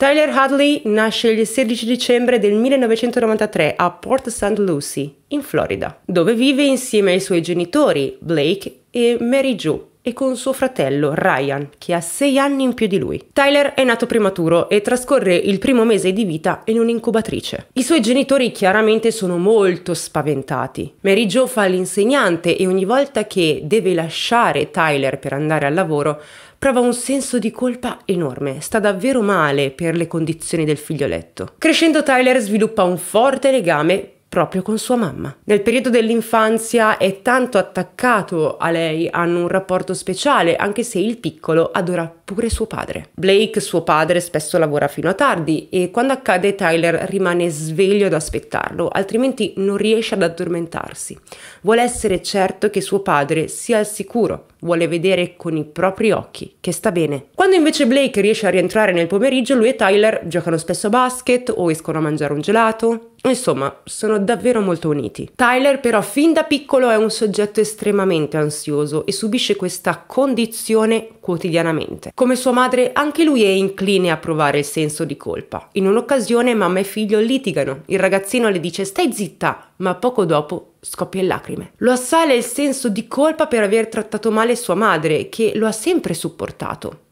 Tyler Hadley nasce il 16 dicembre del 1993 a Port St. Lucie, in Florida, dove vive insieme ai suoi genitori, Blake e Mary Jo e con suo fratello Ryan, che ha sei anni in più di lui. Tyler è nato prematuro e trascorre il primo mese di vita in un'incubatrice. I suoi genitori chiaramente sono molto spaventati. Mary Jo fa l'insegnante e ogni volta che deve lasciare Tyler per andare al lavoro, prova un senso di colpa enorme, sta davvero male per le condizioni del figlioletto. Crescendo Tyler sviluppa un forte legame proprio con sua mamma. Nel periodo dell'infanzia è tanto attaccato a lei, hanno un rapporto speciale, anche se il piccolo adora pure suo padre. Blake, suo padre, spesso lavora fino a tardi e quando accade Tyler rimane sveglio ad aspettarlo, altrimenti non riesce ad addormentarsi. Vuole essere certo che suo padre sia al sicuro, vuole vedere con i propri occhi che sta bene. Quando invece Blake riesce a rientrare nel pomeriggio, lui e Tyler giocano spesso a basket o escono a mangiare un gelato, Insomma, sono davvero molto uniti. Tyler però fin da piccolo è un soggetto estremamente ansioso e subisce questa condizione quotidianamente. Come sua madre, anche lui è incline a provare il senso di colpa. In un'occasione mamma e figlio litigano, il ragazzino le dice stai zitta, ma poco dopo scoppia in lacrime. Lo assale il senso di colpa per aver trattato male sua madre, che lo ha sempre supportato.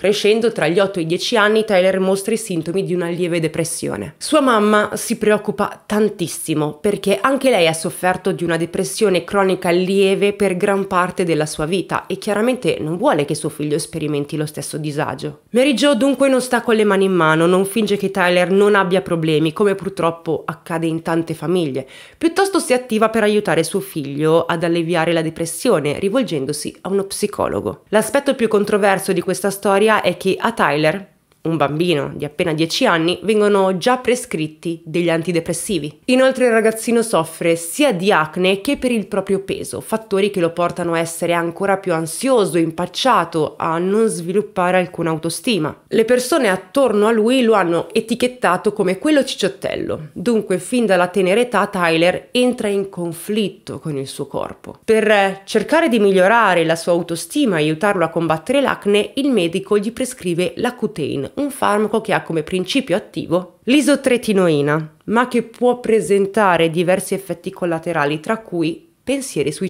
Crescendo tra gli 8 e i 10 anni, Tyler mostra i sintomi di una lieve depressione. Sua mamma si preoccupa tantissimo perché anche lei ha sofferto di una depressione cronica lieve per gran parte della sua vita e chiaramente non vuole che suo figlio sperimenti lo stesso disagio. Mary Jo dunque non sta con le mani in mano, non finge che Tyler non abbia problemi, come purtroppo accade in tante famiglie. Piuttosto si attiva per aiutare suo figlio ad alleviare la depressione, rivolgendosi a uno psicologo. L'aspetto più controverso di questa storia storia è che a Tyler un bambino di appena 10 anni, vengono già prescritti degli antidepressivi. Inoltre il ragazzino soffre sia di acne che per il proprio peso, fattori che lo portano a essere ancora più ansioso, impacciato, a non sviluppare alcuna autostima. Le persone attorno a lui lo hanno etichettato come quello cicciottello, dunque fin dalla tenera età Tyler entra in conflitto con il suo corpo. Per cercare di migliorare la sua autostima e aiutarlo a combattere l'acne, il medico gli prescrive la cutein un farmaco che ha come principio attivo l'isotretinoina, ma che può presentare diversi effetti collaterali, tra cui pensieri suicidari.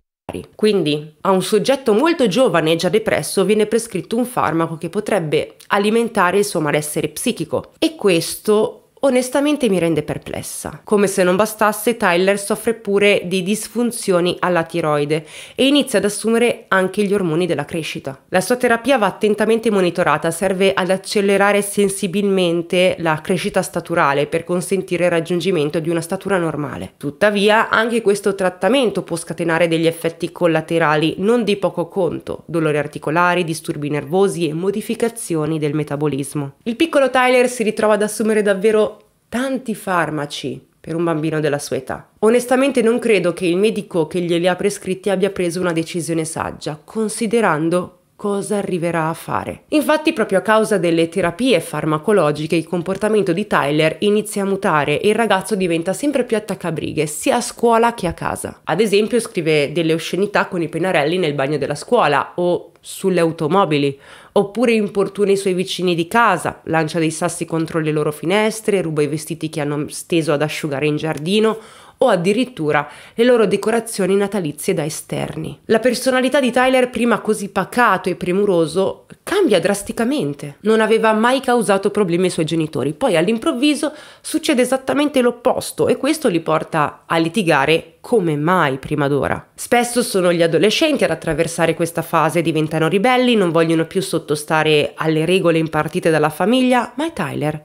Quindi a un soggetto molto giovane e già depresso viene prescritto un farmaco che potrebbe alimentare il suo malessere psichico e questo onestamente mi rende perplessa. Come se non bastasse, Tyler soffre pure di disfunzioni alla tiroide e inizia ad assumere anche gli ormoni della crescita. La sua terapia va attentamente monitorata, serve ad accelerare sensibilmente la crescita staturale per consentire il raggiungimento di una statura normale. Tuttavia, anche questo trattamento può scatenare degli effetti collaterali non di poco conto, dolori articolari, disturbi nervosi e modificazioni del metabolismo. Il piccolo Tyler si ritrova ad assumere davvero tanti farmaci per un bambino della sua età. Onestamente non credo che il medico che glieli ha prescritti abbia preso una decisione saggia, considerando cosa arriverà a fare. Infatti proprio a causa delle terapie farmacologiche il comportamento di Tyler inizia a mutare e il ragazzo diventa sempre più attaccabrighe sia a scuola che a casa. Ad esempio scrive delle oscenità con i pennarelli nel bagno della scuola o sulle automobili, oppure importuna i suoi vicini di casa, lancia dei sassi contro le loro finestre, ruba i vestiti che hanno steso ad asciugare in giardino o addirittura le loro decorazioni natalizie da esterni. La personalità di Tyler, prima così pacato e premuroso, cambia drasticamente. Non aveva mai causato problemi ai suoi genitori, poi all'improvviso succede esattamente l'opposto e questo li porta a litigare come mai prima d'ora. Spesso sono gli adolescenti ad attraversare questa fase, diventano ribelli, non vogliono più sottostare alle regole impartite dalla famiglia, ma è Tyler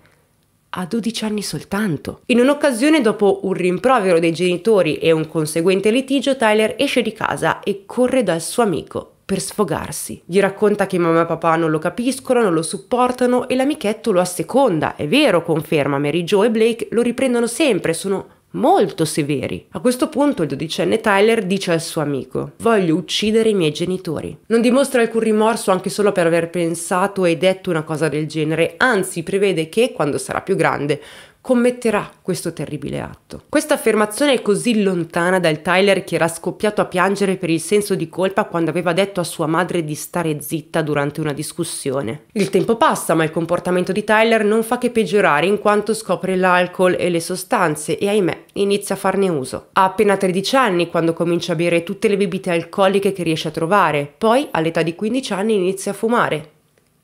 a 12 anni soltanto. In un'occasione, dopo un rimprovero dei genitori e un conseguente litigio, Tyler esce di casa e corre dal suo amico per sfogarsi. Gli racconta che mamma e papà non lo capiscono, non lo supportano e l'amichetto lo asseconda. È vero, conferma, Mary Jo e Blake lo riprendono sempre, sono molto severi. A questo punto il dodicenne Tyler dice al suo amico, voglio uccidere i miei genitori. Non dimostra alcun rimorso anche solo per aver pensato e detto una cosa del genere, anzi prevede che, quando sarà più grande, commetterà questo terribile atto. Questa affermazione è così lontana dal Tyler che era scoppiato a piangere per il senso di colpa quando aveva detto a sua madre di stare zitta durante una discussione. Il tempo passa, ma il comportamento di Tyler non fa che peggiorare in quanto scopre l'alcol e le sostanze e ahimè inizia a farne uso. Ha appena 13 anni quando comincia a bere tutte le bibite alcoliche che riesce a trovare, poi all'età di 15 anni inizia a fumare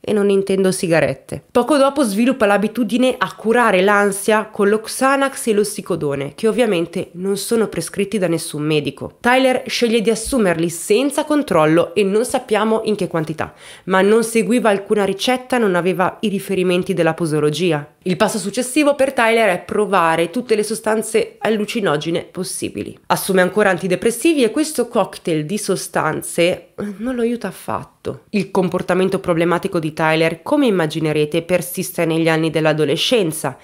e non intendo sigarette. Poco dopo sviluppa l'abitudine a curare l'ansia con lo Xanax e lo psicodone, che ovviamente non sono prescritti da nessun medico. Tyler sceglie di assumerli senza controllo e non sappiamo in che quantità, ma non seguiva alcuna ricetta, non aveva i riferimenti della posologia. Il passo successivo per Tyler è provare tutte le sostanze allucinogene possibili. Assume ancora antidepressivi e questo cocktail di sostanze non lo aiuta affatto fatto. Il comportamento problematico di Tyler, come immaginerete, persiste negli anni dell'adolescenza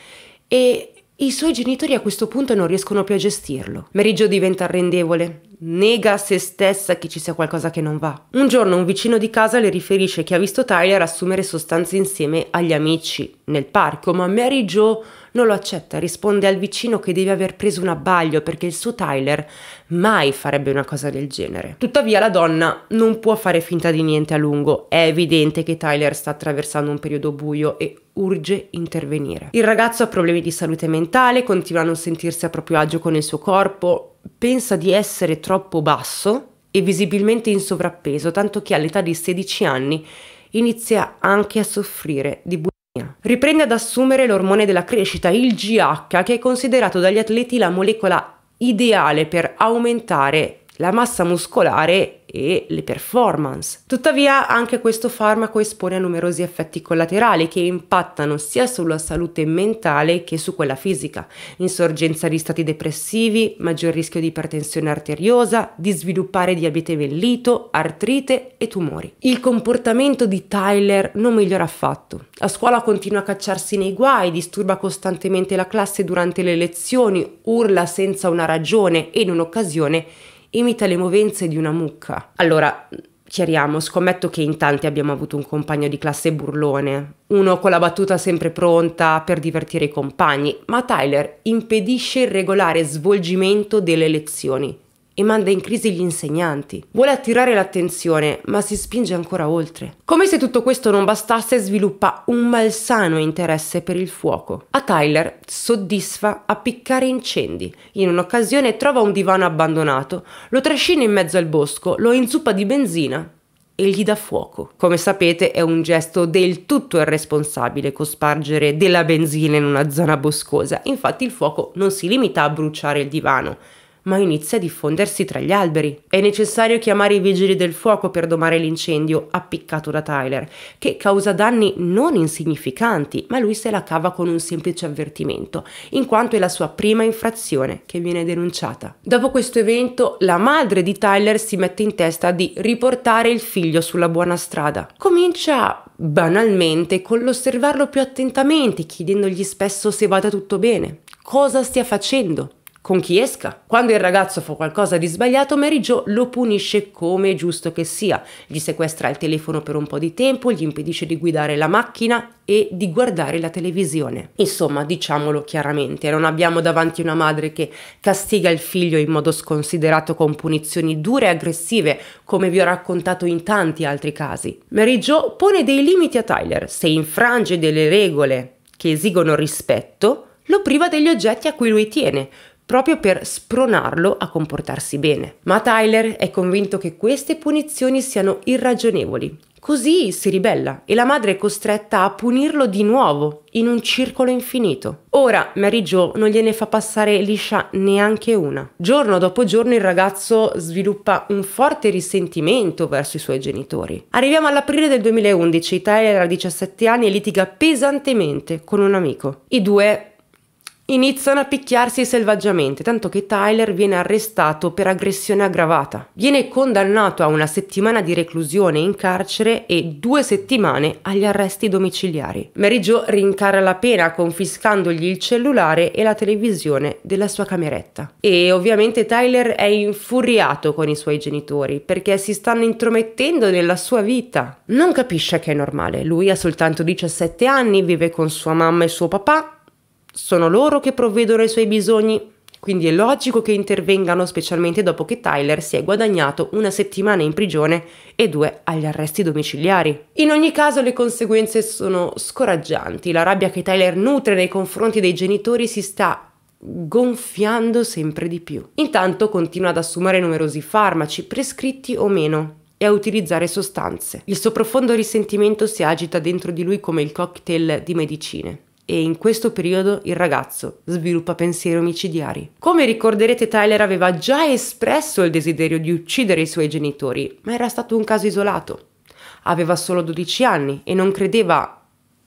e i suoi genitori a questo punto non riescono più a gestirlo. Mary Jo diventa arrendevole, nega a se stessa che ci sia qualcosa che non va. Un giorno un vicino di casa le riferisce che ha visto Tyler assumere sostanze insieme agli amici nel parco, ma Mary Jo non lo accetta, risponde al vicino che deve aver preso un abbaglio perché il suo Tyler mai farebbe una cosa del genere. Tuttavia la donna non può fare finta di niente a lungo, è evidente che Tyler sta attraversando un periodo buio e urge intervenire. Il ragazzo ha problemi di salute mentale, continua a non sentirsi a proprio agio con il suo corpo, pensa di essere troppo basso e visibilmente in sovrappeso, tanto che all'età di 16 anni inizia anche a soffrire di bulimia. Riprende ad assumere l'ormone della crescita, il GH, che è considerato dagli atleti la molecola ideale per aumentare la massa muscolare e le performance. Tuttavia anche questo farmaco espone a numerosi effetti collaterali che impattano sia sulla salute mentale che su quella fisica, insorgenza di stati depressivi, maggior rischio di ipertensione arteriosa, di sviluppare diabete mellito, artrite e tumori. Il comportamento di Tyler non migliora affatto. A scuola continua a cacciarsi nei guai, disturba costantemente la classe durante le lezioni, urla senza una ragione e in un'occasione imita le movenze di una mucca. Allora, chiariamo, scommetto che in tanti abbiamo avuto un compagno di classe burlone, uno con la battuta sempre pronta per divertire i compagni, ma Tyler impedisce il regolare svolgimento delle lezioni e manda in crisi gli insegnanti. Vuole attirare l'attenzione, ma si spinge ancora oltre. Come se tutto questo non bastasse, sviluppa un malsano interesse per il fuoco. A Tyler soddisfa appiccare incendi. In un'occasione trova un divano abbandonato, lo trascina in mezzo al bosco, lo inzuppa di benzina e gli dà fuoco. Come sapete è un gesto del tutto irresponsabile cospargere della benzina in una zona boscosa, infatti il fuoco non si limita a bruciare il divano, ma inizia a diffondersi tra gli alberi. È necessario chiamare i vigili del fuoco per domare l'incendio appiccato da Tyler, che causa danni non insignificanti, ma lui se la cava con un semplice avvertimento, in quanto è la sua prima infrazione che viene denunciata. Dopo questo evento, la madre di Tyler si mette in testa di riportare il figlio sulla buona strada. Comincia banalmente con l'osservarlo più attentamente, chiedendogli spesso se vada tutto bene, cosa stia facendo, con chi esca. Quando il ragazzo fa qualcosa di sbagliato, Mary Jo lo punisce come è giusto che sia. Gli sequestra il telefono per un po' di tempo, gli impedisce di guidare la macchina e di guardare la televisione. Insomma, diciamolo chiaramente, non abbiamo davanti una madre che castiga il figlio in modo sconsiderato con punizioni dure e aggressive, come vi ho raccontato in tanti altri casi. Mary Jo pone dei limiti a Tyler. Se infrange delle regole che esigono rispetto, lo priva degli oggetti a cui lui tiene, proprio per spronarlo a comportarsi bene. Ma Tyler è convinto che queste punizioni siano irragionevoli. Così si ribella e la madre è costretta a punirlo di nuovo in un circolo infinito. Ora Mary Jo non gliene fa passare liscia neanche una. Giorno dopo giorno il ragazzo sviluppa un forte risentimento verso i suoi genitori. Arriviamo all'aprile del 2011, Tyler ha 17 anni e litiga pesantemente con un amico. I due Iniziano a picchiarsi selvaggiamente, tanto che Tyler viene arrestato per aggressione aggravata. Viene condannato a una settimana di reclusione in carcere e due settimane agli arresti domiciliari. Mary Jo rincara la pena confiscandogli il cellulare e la televisione della sua cameretta. E ovviamente Tyler è infuriato con i suoi genitori perché si stanno intromettendo nella sua vita. Non capisce che è normale, lui ha soltanto 17 anni, vive con sua mamma e suo papà, sono loro che provvedono ai suoi bisogni, quindi è logico che intervengano specialmente dopo che Tyler si è guadagnato una settimana in prigione e due agli arresti domiciliari. In ogni caso le conseguenze sono scoraggianti, la rabbia che Tyler nutre nei confronti dei genitori si sta gonfiando sempre di più. Intanto continua ad assumere numerosi farmaci, prescritti o meno, e a utilizzare sostanze. Il suo profondo risentimento si agita dentro di lui come il cocktail di medicine e in questo periodo il ragazzo sviluppa pensieri omicidiari. Come ricorderete Tyler aveva già espresso il desiderio di uccidere i suoi genitori, ma era stato un caso isolato. Aveva solo 12 anni e non credeva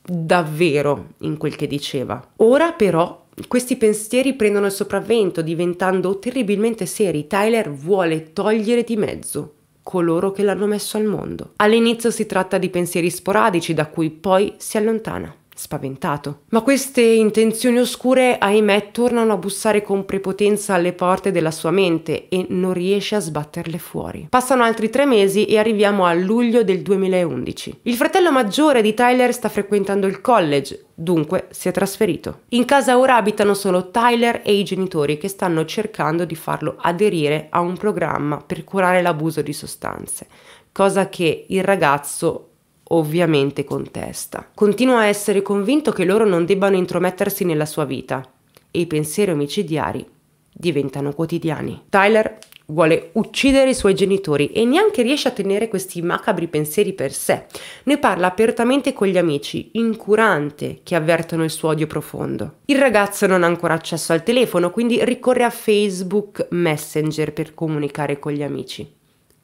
davvero in quel che diceva. Ora però questi pensieri prendono il sopravvento diventando terribilmente seri. Tyler vuole togliere di mezzo coloro che l'hanno messo al mondo. All'inizio si tratta di pensieri sporadici da cui poi si allontana spaventato. Ma queste intenzioni oscure, ahimè, tornano a bussare con prepotenza alle porte della sua mente e non riesce a sbatterle fuori. Passano altri tre mesi e arriviamo a luglio del 2011. Il fratello maggiore di Tyler sta frequentando il college, dunque si è trasferito. In casa ora abitano solo Tyler e i genitori che stanno cercando di farlo aderire a un programma per curare l'abuso di sostanze, cosa che il ragazzo ovviamente contesta. Continua a essere convinto che loro non debbano intromettersi nella sua vita e i pensieri omicidiari diventano quotidiani. Tyler vuole uccidere i suoi genitori e neanche riesce a tenere questi macabri pensieri per sé. Ne parla apertamente con gli amici, incurante, che avvertono il suo odio profondo. Il ragazzo non ha ancora accesso al telefono, quindi ricorre a Facebook Messenger per comunicare con gli amici.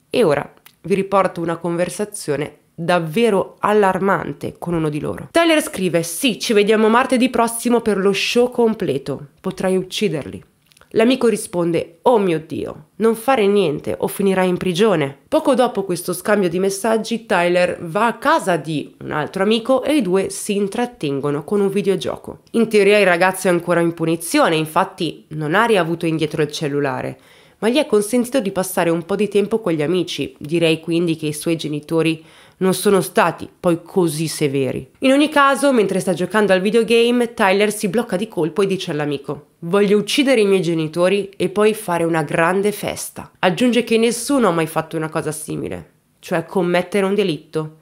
E ora vi riporto una conversazione davvero allarmante con uno di loro. Tyler scrive: Sì, ci vediamo martedì prossimo per lo show completo. Potrai ucciderli. L'amico risponde: Oh mio Dio, non fare niente o finirai in prigione. Poco dopo questo scambio di messaggi, Tyler va a casa di un altro amico e i due si intrattengono con un videogioco. In teoria il ragazzo è ancora in punizione, infatti non ha riavuto indietro il cellulare ma gli è consentito di passare un po' di tempo con gli amici, direi quindi che i suoi genitori non sono stati poi così severi. In ogni caso, mentre sta giocando al videogame, Tyler si blocca di colpo e dice all'amico Voglio uccidere i miei genitori e poi fare una grande festa. Aggiunge che nessuno ha mai fatto una cosa simile, cioè commettere un delitto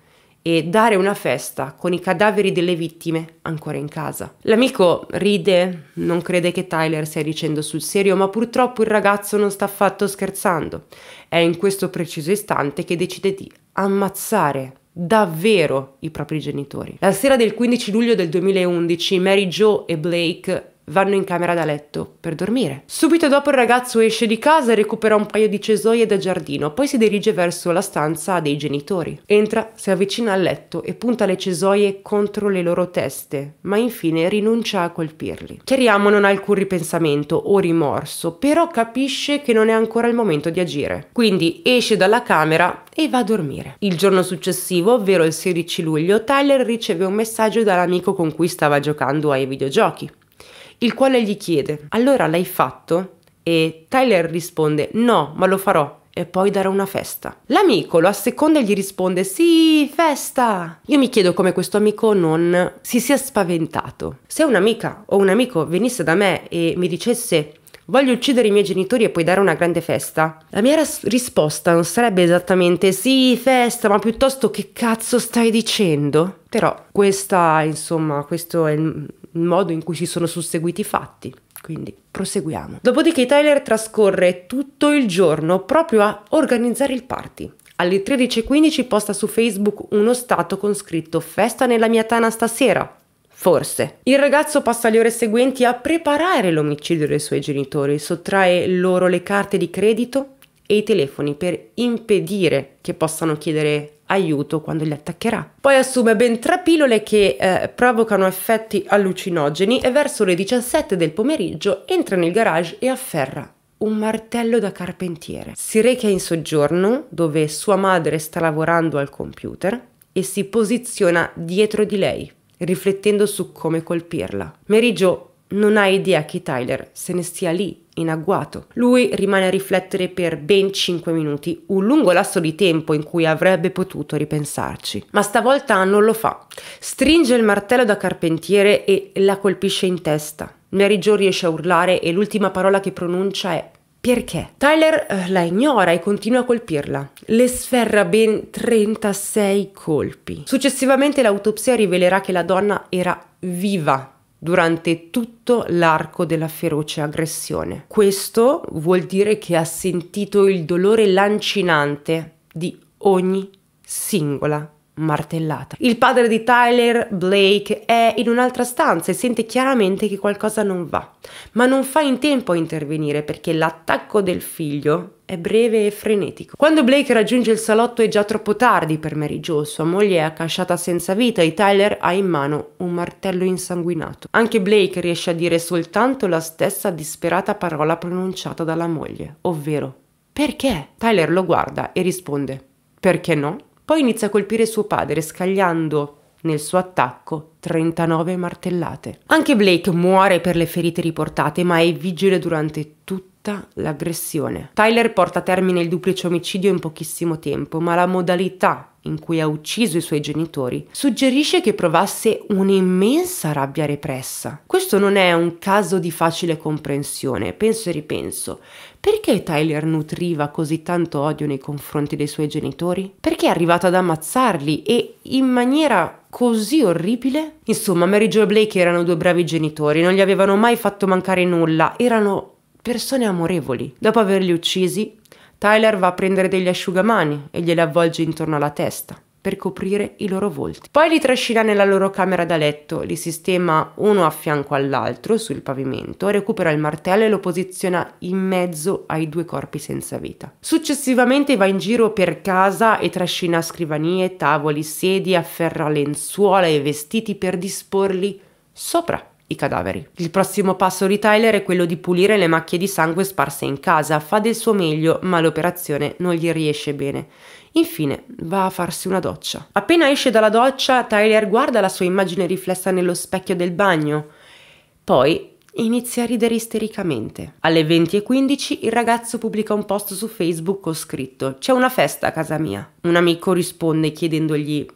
e dare una festa con i cadaveri delle vittime ancora in casa. L'amico ride, non crede che Tyler stia dicendo sul serio, ma purtroppo il ragazzo non sta affatto scherzando. È in questo preciso istante che decide di ammazzare davvero i propri genitori. La sera del 15 luglio del 2011 Mary Jo e Blake vanno in camera da letto per dormire. Subito dopo il ragazzo esce di casa e recupera un paio di cesoie da giardino, poi si dirige verso la stanza dei genitori. Entra, si avvicina al letto e punta le cesoie contro le loro teste, ma infine rinuncia a colpirli. Chiariamo non ha alcun ripensamento o rimorso, però capisce che non è ancora il momento di agire. Quindi esce dalla camera e va a dormire. Il giorno successivo, ovvero il 16 luglio, Tyler riceve un messaggio dall'amico con cui stava giocando ai videogiochi il quale gli chiede allora l'hai fatto? E Tyler risponde no, ma lo farò e poi darà una festa. L'amico lo asseconda e gli risponde sì, festa! Io mi chiedo come questo amico non si sia spaventato. Se un'amica o un amico venisse da me e mi dicesse voglio uccidere i miei genitori e poi dare una grande festa, la mia risposta non sarebbe esattamente sì, festa, ma piuttosto che cazzo stai dicendo? Però questa, insomma, questo è il modo in cui si sono susseguiti i fatti. Quindi proseguiamo. Dopodiché Tyler trascorre tutto il giorno proprio a organizzare il party. Alle 13.15 posta su Facebook uno stato con scritto Festa nella mia tana stasera. Forse. Il ragazzo passa le ore seguenti a preparare l'omicidio dei suoi genitori, sottrae loro le carte di credito e i telefoni per impedire che possano chiedere aiuto quando li attaccherà. Poi assume ben tre pillole che eh, provocano effetti allucinogeni e verso le 17 del pomeriggio entra nel garage e afferra un martello da carpentiere. Si reca in soggiorno dove sua madre sta lavorando al computer e si posiziona dietro di lei, riflettendo su come colpirla. Mary Jo non ha idea che Tyler se ne stia lì in agguato. Lui rimane a riflettere per ben 5 minuti, un lungo lasso di tempo in cui avrebbe potuto ripensarci. Ma stavolta non lo fa. Stringe il martello da carpentiere e la colpisce in testa. Mary Jo riesce a urlare e l'ultima parola che pronuncia è perché? Tyler eh, la ignora e continua a colpirla. Le sferra ben 36 colpi. Successivamente l'autopsia rivelerà che la donna era viva durante tutto l'arco della feroce aggressione. Questo vuol dire che ha sentito il dolore lancinante di ogni singola martellata. Il padre di Tyler, Blake, è in un'altra stanza e sente chiaramente che qualcosa non va, ma non fa in tempo a intervenire perché l'attacco del figlio è breve e frenetico. Quando Blake raggiunge il salotto è già troppo tardi per Mary Jo, sua moglie è accasciata senza vita e Tyler ha in mano un martello insanguinato. Anche Blake riesce a dire soltanto la stessa disperata parola pronunciata dalla moglie, ovvero perché? Tyler lo guarda e risponde perché no? Poi inizia a colpire suo padre, scagliando nel suo attacco 39 martellate. Anche Blake muore per le ferite riportate, ma è vigile durante tutto tutta l'aggressione. Tyler porta a termine il duplice omicidio in pochissimo tempo, ma la modalità in cui ha ucciso i suoi genitori, suggerisce che provasse un'immensa rabbia repressa. Questo non è un caso di facile comprensione, penso e ripenso. Perché Tyler nutriva così tanto odio nei confronti dei suoi genitori? Perché è arrivato ad ammazzarli e in maniera così orribile? Insomma, Mary Jo e Blake erano due bravi genitori, non gli avevano mai fatto mancare nulla, erano persone amorevoli. Dopo averli uccisi, Tyler va a prendere degli asciugamani e glieli avvolge intorno alla testa per coprire i loro volti. Poi li trascina nella loro camera da letto, li sistema uno a fianco all'altro sul pavimento, recupera il martello e lo posiziona in mezzo ai due corpi senza vita. Successivamente va in giro per casa e trascina scrivanie, tavoli, sedie, afferra lenzuola e vestiti per disporli sopra i cadaveri. Il prossimo passo di Tyler è quello di pulire le macchie di sangue sparse in casa, fa del suo meglio ma l'operazione non gli riesce bene. Infine va a farsi una doccia. Appena esce dalla doccia Tyler guarda la sua immagine riflessa nello specchio del bagno, poi inizia a ridere istericamente. Alle 20.15 il ragazzo pubblica un post su Facebook con scritto C'è una festa a casa mia. Un amico risponde chiedendogli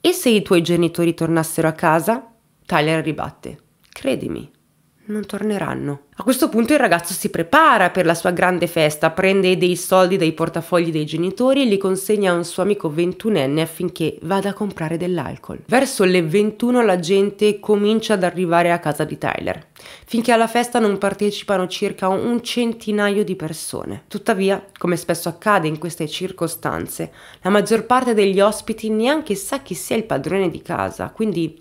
E se i tuoi genitori tornassero a casa? Tyler ribatte Credimi, non torneranno. A questo punto il ragazzo si prepara per la sua grande festa, prende dei soldi dai portafogli dei genitori e li consegna a un suo amico ventunenne affinché vada a comprare dell'alcol. Verso le 21 la gente comincia ad arrivare a casa di Tyler, finché alla festa non partecipano circa un centinaio di persone. Tuttavia, come spesso accade in queste circostanze, la maggior parte degli ospiti neanche sa chi sia il padrone di casa, quindi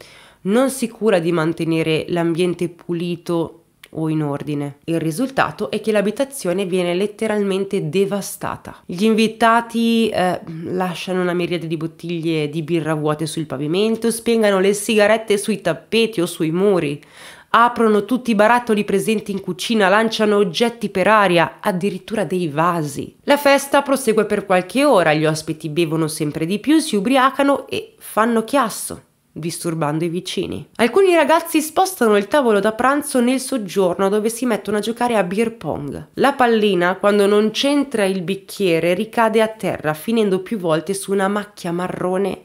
non si cura di mantenere l'ambiente pulito o in ordine. Il risultato è che l'abitazione viene letteralmente devastata. Gli invitati eh, lasciano una miriade di bottiglie di birra vuote sul pavimento, spengano le sigarette sui tappeti o sui muri, aprono tutti i barattoli presenti in cucina, lanciano oggetti per aria, addirittura dei vasi. La festa prosegue per qualche ora, gli ospiti bevono sempre di più, si ubriacano e fanno chiasso disturbando i vicini. Alcuni ragazzi spostano il tavolo da pranzo nel soggiorno dove si mettono a giocare a beer pong. La pallina, quando non c'entra il bicchiere, ricade a terra, finendo più volte su una macchia marrone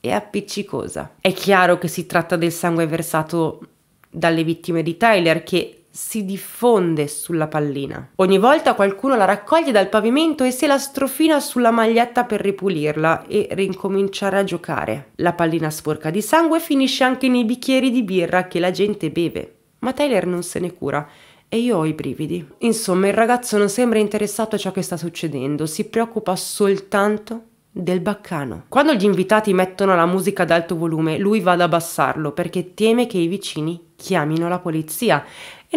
e appiccicosa. È chiaro che si tratta del sangue versato dalle vittime di Tyler che si diffonde sulla pallina. Ogni volta qualcuno la raccoglie dal pavimento e se la strofina sulla maglietta per ripulirla e rincominciare a giocare. La pallina sporca di sangue finisce anche nei bicchieri di birra che la gente beve. Ma Tyler non se ne cura e io ho i brividi. Insomma, il ragazzo non sembra interessato a ciò che sta succedendo, si preoccupa soltanto del baccano. Quando gli invitati mettono la musica ad alto volume, lui va ad abbassarlo perché teme che i vicini chiamino la polizia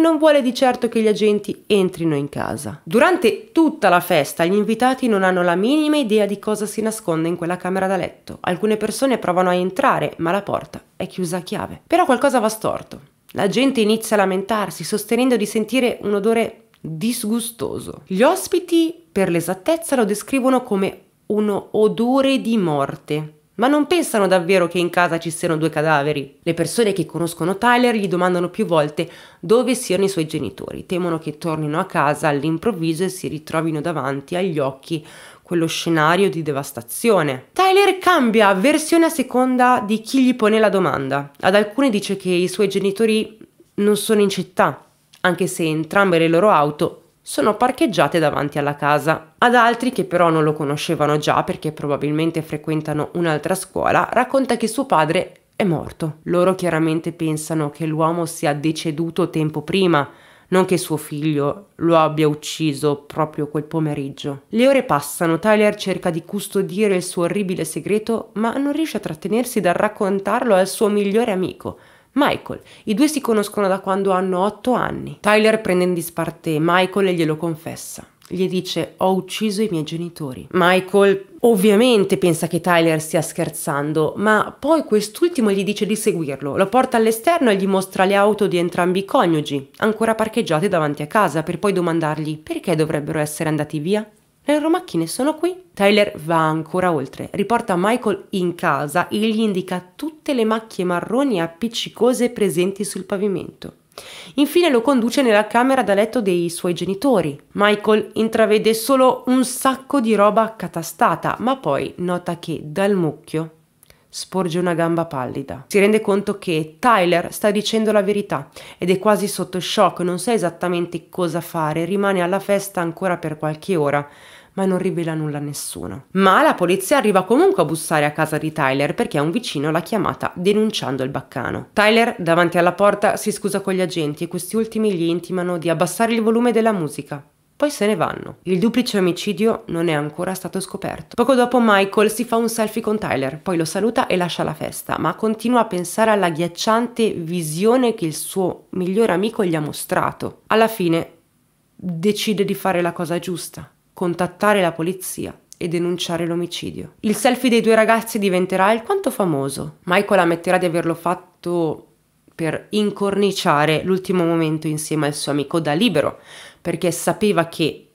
non vuole di certo che gli agenti entrino in casa. Durante tutta la festa gli invitati non hanno la minima idea di cosa si nasconde in quella camera da letto. Alcune persone provano a entrare, ma la porta è chiusa a chiave. Però qualcosa va storto. La gente inizia a lamentarsi, sostenendo di sentire un odore disgustoso. Gli ospiti, per l'esattezza, lo descrivono come un odore di morte ma non pensano davvero che in casa ci siano due cadaveri. Le persone che conoscono Tyler gli domandano più volte dove siano i suoi genitori, temono che tornino a casa all'improvviso e si ritrovino davanti agli occhi quello scenario di devastazione. Tyler cambia versione a seconda di chi gli pone la domanda. Ad alcuni dice che i suoi genitori non sono in città, anche se entrambe le loro auto sono parcheggiate davanti alla casa. Ad altri che però non lo conoscevano già perché probabilmente frequentano un'altra scuola, racconta che suo padre è morto. Loro chiaramente pensano che l'uomo sia deceduto tempo prima, non che suo figlio lo abbia ucciso proprio quel pomeriggio. Le ore passano, Tyler cerca di custodire il suo orribile segreto, ma non riesce a trattenersi dal raccontarlo al suo migliore amico, Michael. I due si conoscono da quando hanno 8 anni. Tyler prende in disparte Michael e glielo confessa. Gli dice ho ucciso i miei genitori. Michael ovviamente pensa che Tyler stia scherzando, ma poi quest'ultimo gli dice di seguirlo, lo porta all'esterno e gli mostra le auto di entrambi i coniugi, ancora parcheggiate davanti a casa, per poi domandargli perché dovrebbero essere andati via. Le loro macchine sono qui. Tyler va ancora oltre, riporta Michael in casa e gli indica tutte le macchie marroni appiccicose presenti sul pavimento. Infine lo conduce nella camera da letto dei suoi genitori. Michael intravede solo un sacco di roba accatastata, ma poi nota che dal mucchio sporge una gamba pallida. Si rende conto che Tyler sta dicendo la verità ed è quasi sotto shock, non sa esattamente cosa fare, rimane alla festa ancora per qualche ora ma non rivela nulla a nessuno. Ma la polizia arriva comunque a bussare a casa di Tyler perché un vicino l'ha chiamata denunciando il baccano. Tyler, davanti alla porta, si scusa con gli agenti e questi ultimi gli intimano di abbassare il volume della musica poi se ne vanno. Il duplice omicidio non è ancora stato scoperto. Poco dopo Michael si fa un selfie con Tyler, poi lo saluta e lascia la festa, ma continua a pensare alla ghiacciante visione che il suo migliore amico gli ha mostrato. Alla fine decide di fare la cosa giusta, contattare la polizia e denunciare l'omicidio. Il selfie dei due ragazzi diventerà alquanto famoso. Michael ammetterà di averlo fatto per incorniciare l'ultimo momento insieme al suo amico da libero, perché sapeva che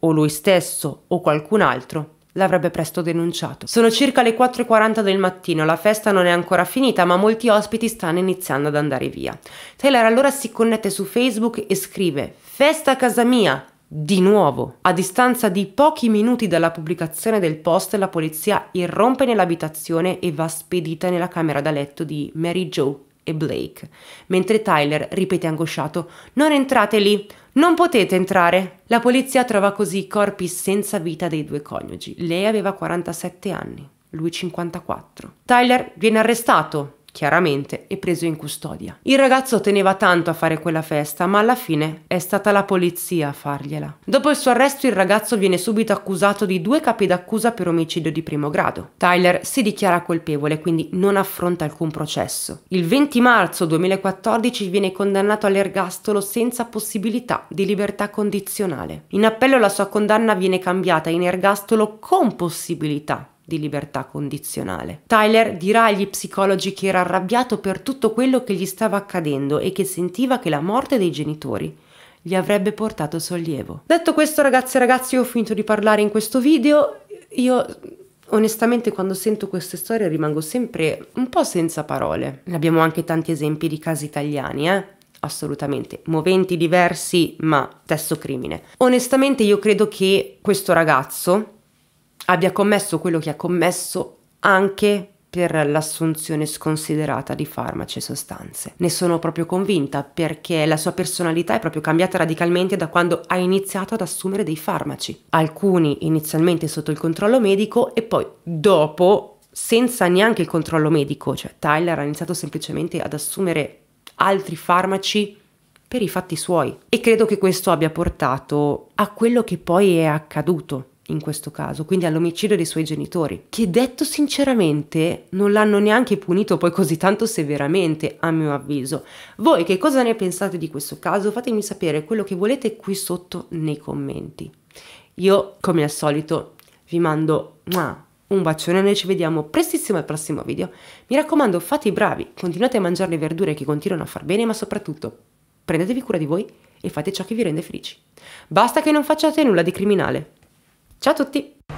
o lui stesso o qualcun altro l'avrebbe presto denunciato. Sono circa le 4.40 del mattino, la festa non è ancora finita, ma molti ospiti stanno iniziando ad andare via. Taylor allora si connette su Facebook e scrive Festa a casa mia! Di nuovo, a distanza di pochi minuti dalla pubblicazione del post, la polizia irrompe nell'abitazione e va spedita nella camera da letto di Mary Jo e Blake, mentre Tyler ripete angosciato Non entrate lì, non potete entrare. La polizia trova così i corpi senza vita dei due coniugi. Lei aveva 47 anni, lui 54. Tyler viene arrestato chiaramente, e preso in custodia. Il ragazzo teneva tanto a fare quella festa, ma alla fine è stata la polizia a fargliela. Dopo il suo arresto il ragazzo viene subito accusato di due capi d'accusa per omicidio di primo grado. Tyler si dichiara colpevole, quindi non affronta alcun processo. Il 20 marzo 2014 viene condannato all'ergastolo senza possibilità di libertà condizionale. In appello la sua condanna viene cambiata in ergastolo con possibilità di libertà condizionale. Tyler dirà agli psicologi che era arrabbiato per tutto quello che gli stava accadendo e che sentiva che la morte dei genitori gli avrebbe portato sollievo. Detto questo ragazzi e ragazzi ho finito di parlare in questo video, io onestamente quando sento queste storie rimango sempre un po' senza parole. Ne Abbiamo anche tanti esempi di casi italiani, eh? assolutamente, moventi diversi ma stesso crimine. Onestamente io credo che questo ragazzo abbia commesso quello che ha commesso anche per l'assunzione sconsiderata di farmaci e sostanze. Ne sono proprio convinta perché la sua personalità è proprio cambiata radicalmente da quando ha iniziato ad assumere dei farmaci, alcuni inizialmente sotto il controllo medico e poi dopo senza neanche il controllo medico, cioè Tyler ha iniziato semplicemente ad assumere altri farmaci per i fatti suoi e credo che questo abbia portato a quello che poi è accaduto in questo caso, quindi all'omicidio dei suoi genitori, che detto sinceramente non l'hanno neanche punito poi così tanto severamente, a mio avviso. Voi che cosa ne pensate di questo caso? Fatemi sapere quello che volete qui sotto nei commenti. Io, come al solito, vi mando un bacione e noi ci vediamo prestissimo al prossimo video. Mi raccomando, fate i bravi, continuate a mangiare le verdure che continuano a far bene, ma soprattutto prendetevi cura di voi e fate ciò che vi rende felici. Basta che non facciate nulla di criminale. Ciao a tutti!